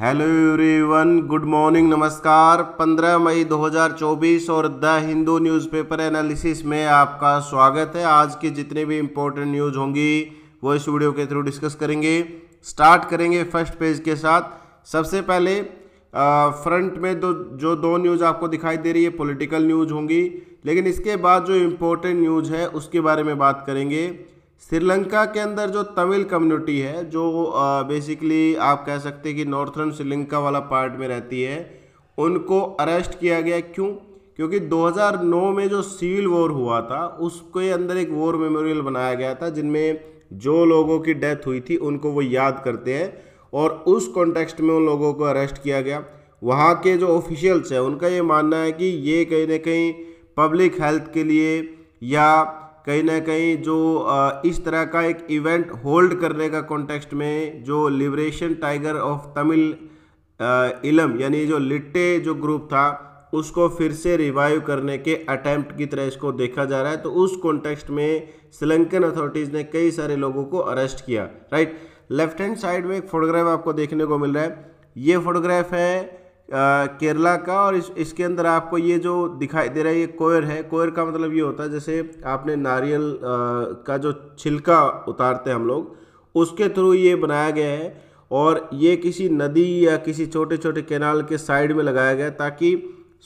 hello everyone good morning नमस्कार 15 मई 2024 और the Hindu newspaper analysis में आपका स्वागत है आज की जितनी भी इम्पोर्टेंट न्यूज़ होंगी वो इस वीडियो के थ्रू डिस्कस करेंगे स्टार्ट करेंगे फर्स्ट पेज के साथ सबसे पहले आ, फ्रंट में दो जो दो न्यूज़ आपको दिखाई दे रही है पॉलिटिकल न्यूज़ होंगी लेकिन इसके बाद जो इम्पोर्टेंट न्यूज़ है उसके बारे में बात करेंगे श्रीलंका के अंदर जो तमिल कम्युनिटी है जो बेसिकली आप कह सकते हैं कि नॉर्थर्न श्रीलंका वाला पार्ट में रहती है उनको अरेस्ट किया गया क्यों क्योंकि 2009 में जो सिविल वॉर हुआ था उसके अंदर एक वॉर मेमोरियल बनाया गया था जिनमें जो लोगों की डेथ हुई थी उनको वो याद करते हैं और उस कॉन्टेक्स्ट में उन लोगों को अरेस्ट किया गया वहाँ के जो ऑफिशियल्स हैं उनका ये मानना है कि ये कहीं ना कहीं पब्लिक हेल्थ के लिए या कहीं ना कहीं जो इस तरह का एक इवेंट होल्ड करने का कॉन्टेक्स्ट में जो लिबरेशन टाइगर ऑफ तमिल इलम यानी जो लिट्टे जो ग्रुप था उसको फिर से रिवाइव करने के अटैम्प्ट की तरह इसको देखा जा रहा है तो उस कॉन्टेक्स्ट में श्रीलंकन अथॉरिटीज़ ने कई सारे लोगों को अरेस्ट किया राइट लेफ्ट हैंड साइड में एक फोटोग्राफ आपको देखने को मिल रहा है ये फोटोग्राफ है केरला का और इस इसके अंदर आपको ये जो दिखाई दे रहा है ये कोयर है कोयर का मतलब ये होता है जैसे आपने नारियल का जो छिलका उतारते हैं हम लोग उसके थ्रू ये बनाया गया है और ये किसी नदी या किसी छोटे छोटे केनाल के साइड में लगाया गया ताकि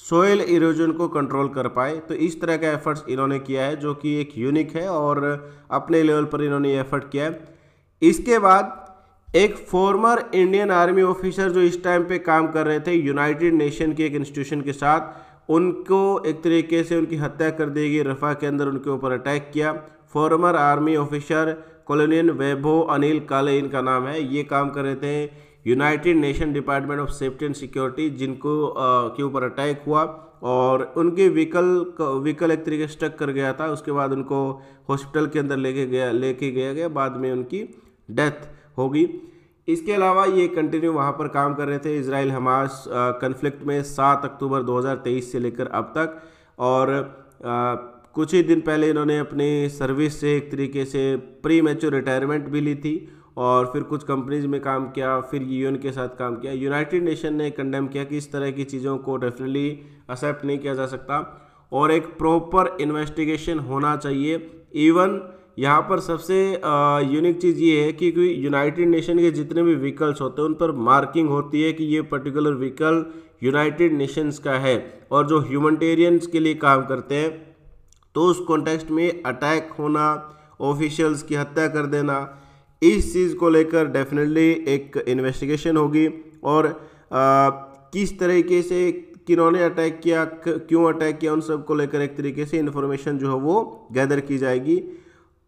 सोयल इरोजन को कंट्रोल कर पाए तो इस तरह का एफर्ट्स इन्होंने किया है जो कि एक यूनिक है और अपने लेवल पर इन्होंने एफर्ट किया है इसके बाद एक फॉर्मर इंडियन आर्मी ऑफिसर जो इस टाइम पे काम कर रहे थे यूनाइटेड नेशन के एक इंस्टीट्यूशन के साथ उनको एक तरीके से उनकी हत्या कर दी गई रफा के अंदर उनके ऊपर अटैक किया former army officer colonel Vaibhav Anil Kale इनका नाम है ये काम कर रहे थे united nation department of safety and security जिनको आ, के ऊपर अटैक हुआ और उनके व्हीकल व्हीकल एक तरीके से स्टक कर गया था उसके बाद उनको हॉस्पिटल के अंदर लेके गया लेके गया गया बाद में उनकी डेथ होगी इसके अलावा ये कंटिन्यू वहाँ पर काम कर रहे थे इसराइल हमास कन्फ्लिक्ट में सात अक्टूबर 2023 से लेकर अब तक और आ, कुछ ही दिन पहले इन्होंने अपने सर्विस से एक तरीके से प्री मेच्योर रिटायरमेंट भी ली थी और फिर कुछ कंपनीज में काम किया फिर यूएन के साथ काम किया यूनाइटेड नेशन ने कंडेम किया कि इस तरह की चीज़ों को डेफिनेटली एक्सेप्ट नहीं किया जा सकता और एक प्रॉपर इन्वेस्टिगेशन होना चाहिए इवन यहाँ पर सबसे यूनिक चीज़ ये है कि यूनाइटेड नेशन के जितने भी व्हीकल्स होते हैं उन पर मार्किंग होती है कि ये पर्टिकुलर व्हीकल यूनाइटेड नेशंस का है और जो ह्यूमटेरियंस के लिए काम करते हैं तो उस कॉन्टेक्स्ट में अटैक होना ऑफिशियल्स की हत्या कर देना इस चीज़ को लेकर डेफिनेटली एक इन्वेस्टिगेशन होगी और आ, किस तरीके से किन्होंने अटैक किया क्यों अटैक किया उन सब को लेकर एक तरीके से इन्फॉर्मेशन जो है वो गैदर की जाएगी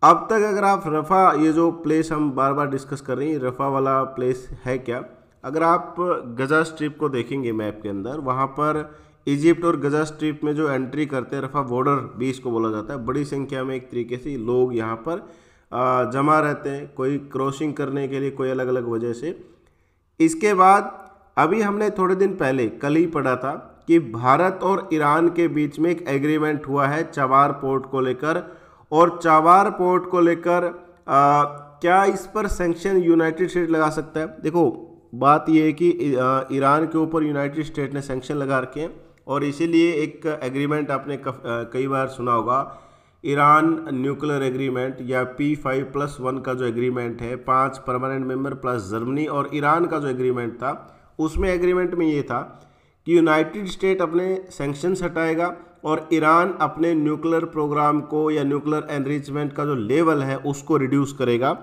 अब तक अगर आप रफ़ा ये जो प्लेस हम बार बार डिस्कस कर रहे हैं रफ़ा वाला प्लेस है क्या अगर आप गज़ा स्ट्रिप को देखेंगे मैप के अंदर वहाँ पर इजिप्ट और गज़ा स्ट्रिप में जो एंट्री करते हैं रफ़ा बॉर्डर भी इसको बोला जाता है बड़ी संख्या में एक तरीके से लोग यहाँ पर जमा रहते हैं कोई क्रॉसिंग करने के लिए कोई अलग अलग वजह से इसके बाद अभी हमने थोड़े दिन पहले कल ही पढ़ा था कि भारत और ईरान के बीच में एक एग्रीमेंट हुआ है चवार पोर्ट को लेकर और चाबार पोर्ट को लेकर क्या इस पर सेंक्शन यूनाइटेड स्टेट लगा सकता है देखो बात यह है कि ईरान के ऊपर यूनाइटेड स्टेट ने सेंक्शन लगा रखे हैं और इसीलिए एक एग्रीमेंट आपने कई बार सुना होगा ईरान न्यूक्लियर एग्रीमेंट या पी फाइव प्लस वन का जो एग्रीमेंट है पांच परमानेंट मेंबर प्लस जर्मनी और ईरान का जो एग्रीमेंट था उसमें एग्रीमेंट में ये था कि यूनाइटेड स्टेट अपने सेंक्शंस हटाएगा और ईरान अपने न्यूक्लियर प्रोग्राम को या न्यूक्लियर एनरिचमेंट का जो लेवल है उसको रिड्यूस करेगा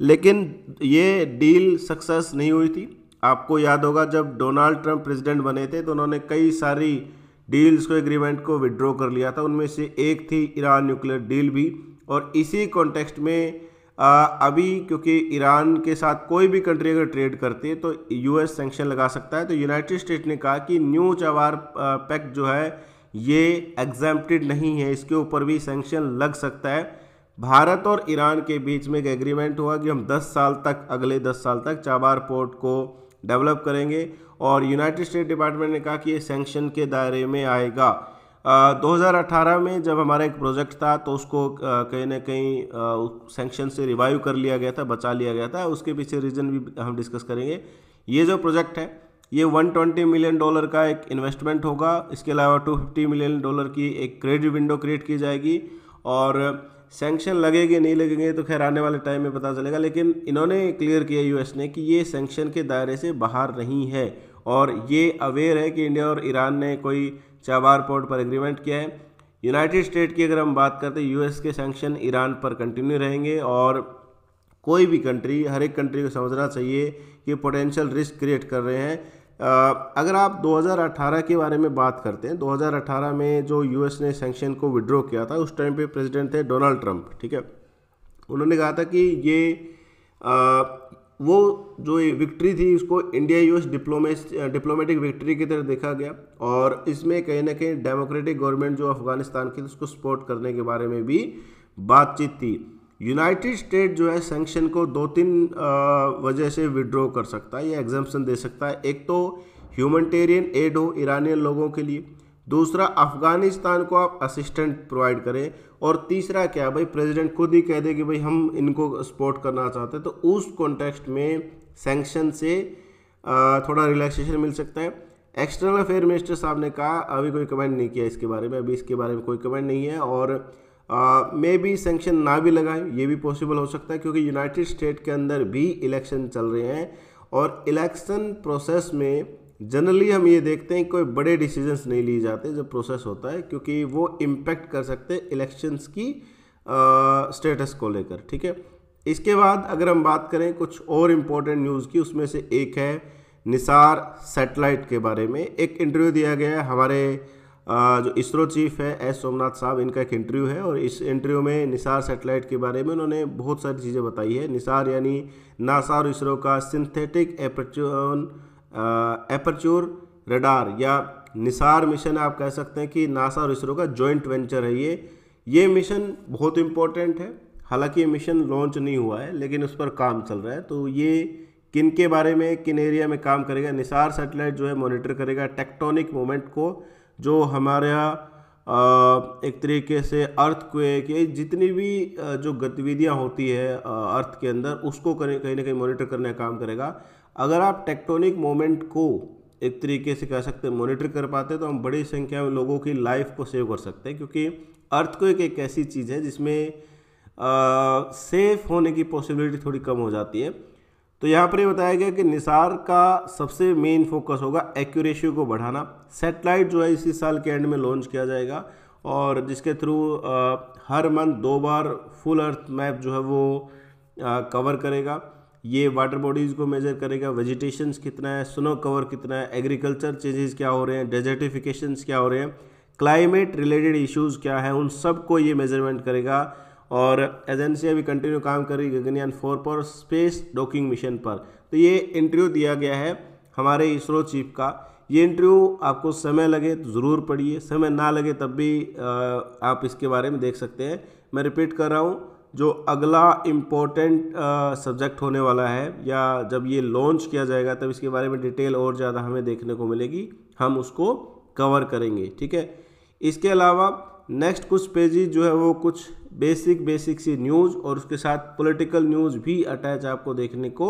लेकिन ये डील सक्सेस नहीं हुई थी आपको याद होगा जब डोनाल्ड ट्रंप प्रेसिडेंट बने थे तो उन्होंने कई सारी डील्स को एग्रीमेंट को विड्रॉ कर लिया था उनमें से एक थी ईरान न्यूक्लियर डील भी और इसी कॉन्टेक्स्ट में आ, अभी क्योंकि ईरान के साथ कोई भी कंट्री अगर ट्रेड करती है तो यूएस सेंक्शन लगा सकता है तो यूनाइटेड स्टेट ने कहा कि न्यू चवार पैक्ट जो है ये एग्जाम्प्टेड नहीं है इसके ऊपर भी सेंक्शन लग सकता है भारत और ईरान के बीच में एक एग्रीमेंट हुआ कि हम 10 साल तक अगले 10 साल तक चाबार पोर्ट को डेवलप करेंगे और यूनाइटेड स्टेट डिपार्टमेंट ने कहा कि ये सेंक्शन के दायरे में आएगा आ, 2018 में जब हमारा एक प्रोजेक्ट था तो उसको कहीं ना कहीं सेंक्शन से रिवाइव कर लिया गया था बचा लिया गया था उसके पीछे रीज़न भी हम डिस्कस करेंगे ये जो प्रोजेक्ट है ये 120 मिलियन डॉलर का एक इन्वेस्टमेंट होगा इसके अलावा 250 मिलियन डॉलर की एक क्रेडिट विंडो क्रिएट की जाएगी और सेंक्शन लगेंगे नहीं लगेंगे तो खैर आने वाले टाइम में पता चलेगा लेकिन इन्होंने क्लियर किया यूएस ने कि ये सेंक्शन के दायरे से बाहर नहीं है और ये अवेयर है कि इंडिया और ईरान ने कोई चाबार पोर्ट पर एग्रीमेंट किया है यूनाइटेड स्टेट की अगर हम बात करते हैं यूएस के सेंक्शन ईरान पर कंटिन्यू रहेंगे और कोई भी कंट्री हर एक कंट्री को समझना चाहिए कि पोटेंशियल रिस्क क्रिएट कर रहे हैं अगर आप 2018 के बारे में बात करते हैं 2018 में जो यूएस ने सेंक्शन को विड्रॉ किया था उस टाइम पे प्रेसिडेंट थे डोनाल्ड ट्रंप ठीक है उन्होंने कहा था कि ये आ, वो जो ये विक्ट्री थी उसको India US diplomacy diplomatic victory की तरह देखा गया और इसमें कहीं ना कहीं डेमोक्रेटिक गवर्नमेंट जो अफगानिस्तान की थी उसको सपोर्ट करने के बारे में भी बातचीत थी यूनाइटेड स्टेट जो है सेंक्शन को दो तीन वजह से विड्रॉ कर सकता है या एग्जाम्पन दे सकता है एक तो ह्यूमनटेरियन एड हो ईरानियन लोगों के लिए दूसरा अफगानिस्तान को आप असिस्टेंट प्रोवाइड करें और तीसरा क्या भाई प्रेसिडेंट खुद ही कह दे कि भाई हम इनको सपोर्ट करना चाहते हैं तो उस कॉन्टेक्स्ट में सेंक्शन से थोड़ा रिलैक्सेशन मिल सकता है एक्सटर्नल अफेयर मिनिस्टर साहब ने कहा अभी कोई कमेंट नहीं किया इसके बारे में अभी इसके बारे में कोई कमेंट नहीं है और मे भी सेंक्शन ना भी लगाएं ये भी पॉसिबल हो सकता है क्योंकि यूनाइटेड स्टेट के अंदर भी इलेक्शन चल रहे हैं और इलेक्शन प्रोसेस में जनरली हम ये देखते हैं कोई बड़े डिसीजंस नहीं लिए जाते जब प्रोसेस होता है क्योंकि वो इम्पैक्ट कर सकते हैं इलेक्शंस की स्टेटस को लेकर ठीक है इसके बाद अगर हम बात करें कुछ और इम्पोर्टेंट न्यूज़ की उसमें से एक है निसार सेटेलाइट के बारे में एक इंटरव्यू दिया गया है हमारे जो इसरो चीफ है एस सोमनाथ साहब इनका एक इंटरव्यू है और इस इंटरव्यू में निसार सैटेलाइट के बारे में उन्होंने बहुत सारी चीज़ें बताई है निसार यानी नासा और इसरो का सिंथेटिक एपरचोन एपरचोर रडार या निसार मिशन आप कह सकते हैं कि नासा और इसरो का जॉइंट वेंचर है ये ये मिशन बहुत इम्पोर्टेंट है हालांकि ये मिशन लॉन्च नहीं हुआ है लेकिन उस पर काम चल रहा है तो ये किन के बारे में किन एरिया में काम करेगा निसार सैटेलाइट जो है मॉनिटर करेगा टेक्टोनिक मोमेंट को जो हमारे यहाँ एक तरीके से अर्थ को के जितनी भी जो गतिविधियाँ होती है अर्थ के अंदर उसको कहीं ना कहीं मॉनिटर करने का काम करेगा अगर आप टेक्टोनिक मोमेंट को एक तरीके से कह सकते हैं मॉनिटर कर पाते तो हम बड़ी संख्या में लोगों की लाइफ को सेव कर सकते हैं क्योंकि अर्थ को एक, एक ऐसी चीज़ है जिसमें सेफ होने की पॉसिबिलिटी थोड़ी कम हो जाती है तो यहाँ पर ये बताया गया कि निसार का सबसे मेन फोकस होगा एक्यूरेसी को बढ़ाना सेटेलाइट जो है इसी साल के एंड में लॉन्च किया जाएगा और जिसके थ्रू हर मंथ दो बार फुल अर्थ मैप जो है वो आ, कवर करेगा ये वाटर बॉडीज़ को मेजर करेगा वेजिटेशन कितना है स्नो कवर कितना है एग्रीकल्चर चेंजेस क्या हो रहे हैं डेजर्टिफिकेशन क्या हो रहे हैं क्लाइमेट रिलेटेड इश्यूज़ क्या हैं उन सब को ये मेजरमेंट करेगा और एजेंसियाँ भी कंटिन्यू काम कर रही गगनयान फोर पर स्पेस डॉकिंग मिशन पर तो ये इंटरव्यू दिया गया है हमारे इसरो चीफ का ये इंटरव्यू आपको समय लगे तो ज़रूर पढ़िए समय ना लगे तब भी आप इसके बारे में देख सकते हैं मैं रिपीट कर रहा हूँ जो अगला इम्पोर्टेंट सब्जेक्ट होने वाला है या जब ये लॉन्च किया जाएगा तब इसके बारे में डिटेल और ज़्यादा हमें देखने को मिलेगी हम उसको कवर करेंगे ठीक है इसके अलावा नेक्स्ट कुछ पेजेज जो है वो कुछ बेसिक बेसिक सी न्यूज़ और उसके साथ पॉलिटिकल न्यूज़ भी अटैच आपको देखने को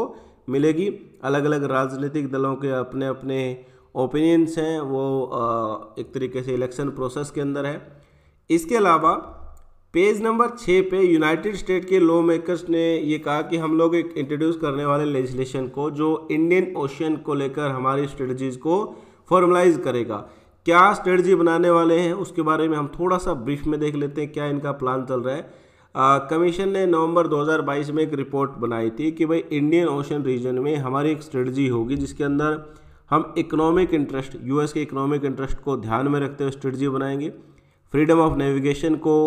मिलेगी अलग अलग राजनीतिक दलों के अपने अपने ओपिनियंस हैं वो एक तरीके से इलेक्शन प्रोसेस के अंदर है इसके अलावा पेज नंबर छः पे यूनाइटेड स्टेट के लॉ मेकर्स ने ये कहा कि हम लोग एक इंट्रोड्यूस करने वाले लेजिस्लेशन को जो इंडियन ओशन को लेकर हमारी स्ट्रेटजीज को फॉर्मलाइज करेगा क्या स्ट्रेटजी बनाने वाले हैं उसके बारे में हम थोड़ा सा ब्रीफ में देख लेते हैं क्या इनका प्लान चल रहा है कमीशन ने नवंबर 2022 में एक रिपोर्ट बनाई थी कि भाई इंडियन ओशन रीजन में हमारी एक स्ट्रेटजी होगी जिसके अंदर हम इकोनॉमिक इंटरेस्ट यूएस के इकोनॉमिक इंटरेस्ट को ध्यान में रखते हुए स्ट्रेटजी बनाएंगे फ्रीडम ऑफ नेविगेशन को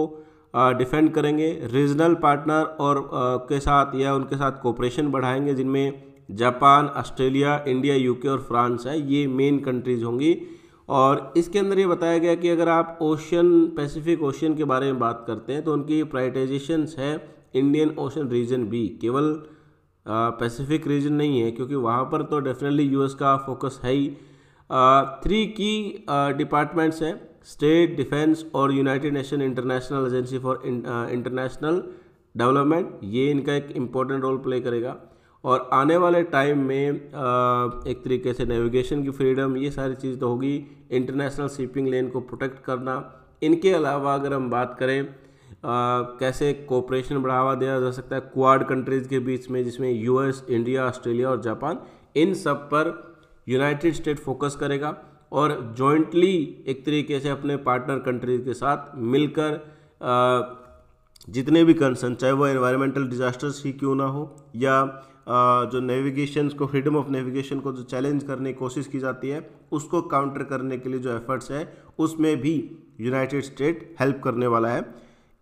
डिफेंड करेंगे रीजनल पार्टनर और आ, के साथ या उनके साथ कोऑपरेशन बढ़ाएंगे जिनमें जापान ऑस्ट्रेलिया इंडिया यूके और फ्रांस है ये मेन कंट्रीज होंगी और इसके अंदर ये बताया गया कि अगर आप ओशन पैसिफिक ओशन के बारे में बात करते हैं तो उनकी प्राइटाइजेशंस है इंडियन ओशन रीजन बी केवल पैसिफिक रीजन नहीं है क्योंकि वहाँ पर तो डेफिनेटली यूएस का फोकस है ही थ्री की डिपार्टमेंट्स हैं स्टेट डिफेंस और united nation international agency for international development ये इनका एक इम्पोर्टेंट रोल प्ले करेगा और आने वाले टाइम में एक तरीके से नेविगेशन की फ्रीडम ये सारी चीज़ तो होगी इंटरनेशनल शिपिंग लेन को प्रोटेक्ट करना इनके अलावा अगर हम बात करें आ, कैसे कोऑपरेशन बढ़ावा दिया जा सकता है क्वाड कंट्रीज़ के बीच में जिसमें यूएस इंडिया ऑस्ट्रेलिया और जापान इन सब पर यूनाइटेड स्टेट फोकस करेगा और जॉइंटली एक तरीके से अपने पार्टनर कंट्रीज के साथ मिलकर आ, जितने भी कंसर्न चाहे वो इन्वायरमेंटल डिजास्टर्स ही क्यों ना हो या जो नेविगेशन को फ्रीडम ऑफ नेविगेशन को जो चैलेंज करने की कोशिश की जाती है उसको काउंटर करने के लिए जो एफर्ट्स है उसमें भी यूनाइटेड स्टेट हेल्प करने वाला है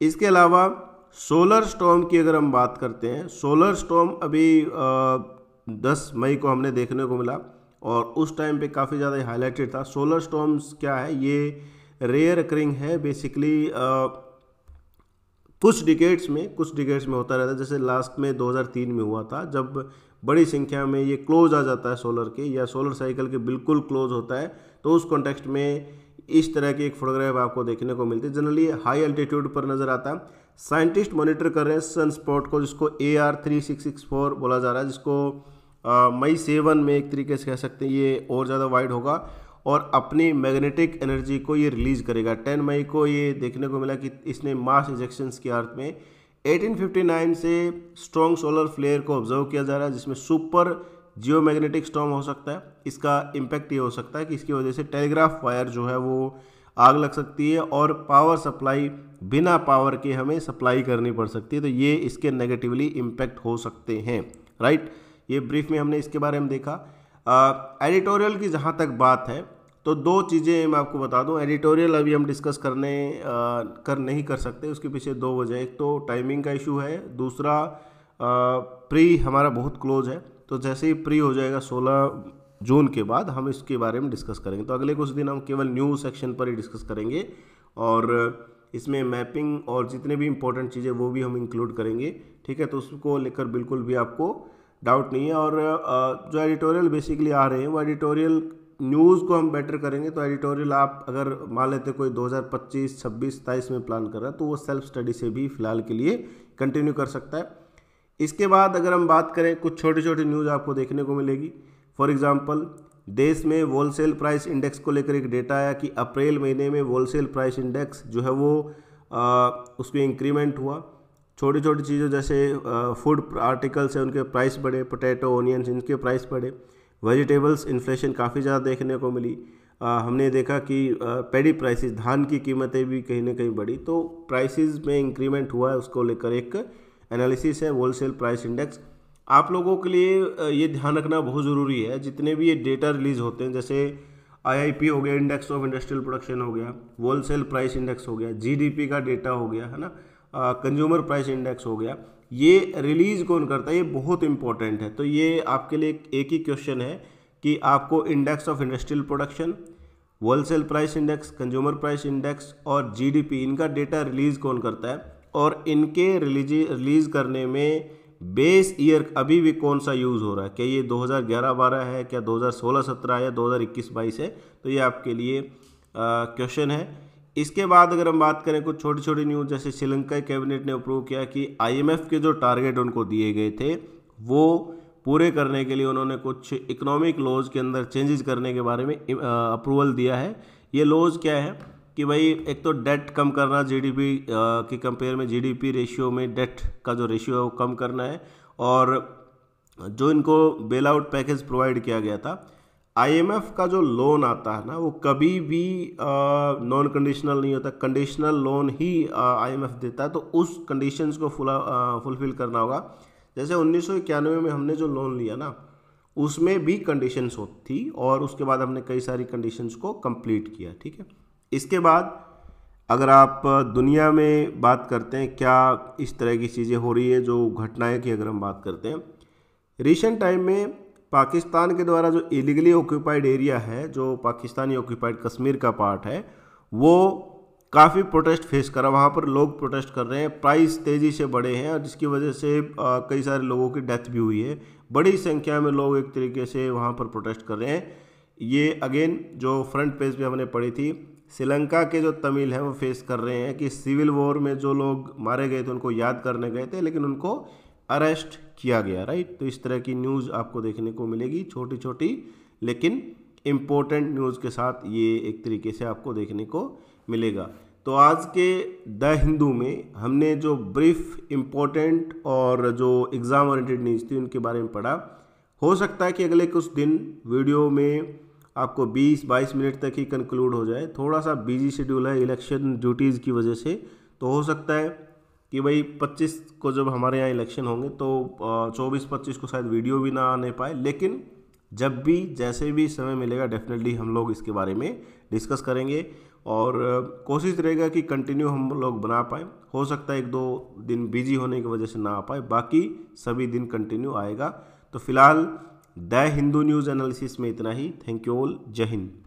इसके अलावा सोलर स्टॉम की अगर हम बात करते हैं सोलर स्टॉम अभी दस मई को हमने देखने को मिला और उस टाइम पे काफ़ी ज़्यादा हाईलाइटेड था सोलर स्टॉम्स क्या है ये रेयर अकरिंग है बेसिकली कुछ डिकेट्स में कुछ डिकेट्स में होता रहता है जैसे लास्ट में 2003 में हुआ था जब बड़ी संख्या में ये क्लोज आ जाता है सोलर के या सोलर साइकिल के बिल्कुल क्लोज होता है तो उस कॉन्टेक्स्ट में इस तरह की एक फोटोग्राफ आपको देखने को मिलती है जनरली हाई अल्टीट्यूड पर नज़र आता है साइंटिस्ट मॉनिटर कर रहे हैं सन स्पॉट को जिसको A R three six six four बोला जा रहा है जिसको मई सेवन में एक तरीके से कह सकते हैं ये और ज़्यादा वाइड होगा और अपनी मैग्नेटिक एनर्जी को ये रिलीज़ करेगा टेन मई को ये देखने को मिला कि इसने मास इजेक्शंस के अर्थ में 1859 से स्ट्रॉन्ग सोलर फ्लेयर को ऑब्जर्व किया जा रहा है जिसमें सुपर जियो मैग्नेटिक स्टॉम हो सकता है इसका इम्पैक्ट ये हो सकता है कि इसकी वजह से टेलीग्राफ वायर जो है वो आग लग सकती है और पावर सप्लाई बिना पावर के हमें सप्लाई करनी पड़ सकती है तो ये इसके नेगेटिवली इम्पैक्ट हो सकते हैं राइट ये ब्रीफ में हमने इसके बारे में देखा एडिटोरियल की जहाँ तक बात है तो दो चीज़ें मैं आपको बता दूं एडिटोरियल अभी हम डिस्कस करने आ, कर नहीं कर सकते उसके पीछे दो वजह एक तो टाइमिंग का इशू है दूसरा आ, प्री हमारा बहुत क्लोज है तो जैसे ही प्री हो जाएगा 16 जून के बाद हम इसके बारे में डिस्कस करेंगे तो अगले कुछ दिन हम केवल न्यू सेक्शन पर ही डिस्कस करेंगे और इसमें मैपिंग और जितने भी इंपॉर्टेंट चीज़ें वो भी हम इंक्लूड करेंगे ठीक है तो उसको लेकर बिल्कुल भी आपको डाउट नहीं है और जो एडिटोरियल बेसिकली आ रहे हैं वो एडिटोरियल न्यूज़ को हम बेटर करेंगे तो एडिटोरियल आप अगर मान लेते कोई 2025, 26, 27 में प्लान कर रहा है तो वो सेल्फ स्टडी से भी फ़िलहाल के लिए कंटिन्यू कर सकता है इसके बाद अगर हम बात करें कुछ छोटी छोटी न्यूज़ आपको देखने को मिलेगी फॉर एग्ज़ाम्पल देश में होलसेल प्राइस इंडेक्स को लेकर एक डेटा आया कि अप्रैल महीने में होलसेल प्राइस इंडेक्स जो है वो उसमें इंक्रीमेंट हुआ छोटी छोटी चीज़ों जैसे फूड आर्टिकल्स हैं उनके प्राइस बढ़े पोटैटो ओनियन इनके प्राइस बढ़े वेजिटेबल्स इन्फ्लेशन काफ़ी ज़्यादा देखने को मिली आ, हमने देखा कि पेडी प्राइसेस धान की कीमतें भी कहीं ना कहीं बढ़ी तो प्राइसेस में इंक्रीमेंट हुआ है उसको लेकर एक एनालिसिस है होलसेल प्राइस इंडेक्स आप लोगों के लिए ये ध्यान रखना बहुत ज़रूरी है जितने भी ये डेटा रिलीज़ होते हैं जैसे आईआईपी हो गया इंडेक्स ऑफ इंडस्ट्रियल प्रोडक्शन हो गया होलसेल प्राइस इंडेक्स हो गया जीडीपी का डेटा हो गया है ना कंज्यूमर प्राइस इंडेक्स हो गया ये रिलीज़ कौन करता है ये बहुत इंपॉर्टेंट है तो ये आपके लिए एक ही क्वेश्चन है कि आपको index of industrial production wholesale price index consumer price index और जीडीपी इनका डेटा रिलीज़ कौन करता है और इनके रिलीजी रिलीज़ करने में बेस ईयर अभी भी कौन सा यूज़ हो रहा है क्या ये 2011-12 है क्या 2016-17 या 2021-22 है तो ये आपके लिए क्वेश्चन है इसके बाद अगर हम बात करें कुछ छोटी छोटी न्यूज़ जैसे श्रीलंका कैबिनेट ने अप्रूव किया कि आईएमएफ के जो टारगेट उनको दिए गए थे वो पूरे करने के लिए उन्होंने कुछ इकोनॉमिक लॉज के अंदर चेंजेस करने के बारे में अप्रूवल दिया है ये लॉज क्या है कि भाई एक तो डेट कम करना जीडीपी के कंपेयर में जी रेशियो में डेट का जो रेशियो है वो कम करना है और जो इनको बेल आउट पैकेज प्रोवाइड किया गया था आईएमएफ का जो लोन आता है ना वो कभी भी नॉन कंडीशनल नहीं होता कंडीशनल लोन ही आईएमएफ देता है तो उस कंडीशंस को फुला फुलफिल करना होगा जैसे उन्नीस में हमने जो लोन लिया ना उसमें भी कंडीशंस थी और उसके बाद हमने कई सारी कंडीशंस को कंप्लीट किया ठीक है इसके बाद अगर आप दुनिया में बात करते हैं क्या इस तरह की चीज़ें हो रही है जो घटनाएँ की अगर हम बात करते हैं रिसेंट टाइम में पाकिस्तान के द्वारा जो इलीगली ऑक्यूपाइड एरिया है जो पाकिस्तानी ऑक्यूपाइड कश्मीर का पार्ट है वो काफ़ी प्रोटेस्ट फेस करा वहाँ पर लोग प्रोटेस्ट कर रहे हैं प्राइस तेज़ी से बढ़े हैं और जिसकी वजह से कई सारे लोगों की डेथ भी हुई है बड़ी संख्या में लोग एक तरीके से वहाँ पर प्रोटेस्ट कर रहे हैं ये अगेन जो फ्रंट पेज पे हमने पढ़ी थी श्रीलंका के जो तमिल हैं वो फेस कर रहे हैं कि सिविल वॉर में जो लोग मारे गए थे उनको याद करने गए थे लेकिन उनको अरेस्ट किया गया राइट तो इस तरह की न्यूज़ आपको देखने को मिलेगी छोटी छोटी लेकिन इम्पोर्टेंट न्यूज़ के साथ ये एक तरीके से आपको देखने को मिलेगा तो आज के द हिंदू में हमने जो ब्रीफ इम्पोर्टेंट और जो एग्ज़ाम ओरिएंटेड न्यूज़ थी उनके बारे में पढ़ा हो सकता है कि अगले कुछ दिन वीडियो में आपको 20-22 मिनट तक ही कंक्लूड हो जाए थोड़ा सा बिजी शेड्यूल है इलेक्शन ड्यूटीज़ की वजह से तो हो सकता है कि भाई 25 को जब हमारे यहाँ इलेक्शन होंगे तो 24-25 को शायद वीडियो भी ना आने पाए लेकिन जब भी जैसे भी समय मिलेगा डेफिनेटली हम लोग इसके बारे में डिस्कस करेंगे और कोशिश रहेगा कि कंटिन्यू हम लोग बना पाए हो सकता है एक दो दिन बिजी होने की वजह से ना आ पाए बाकी सभी दिन कंटिन्यू आएगा तो फिलहाल द हिंदू न्यूज़ एनालिसिस में इतना ही थैंक यू ऑल जय हिंद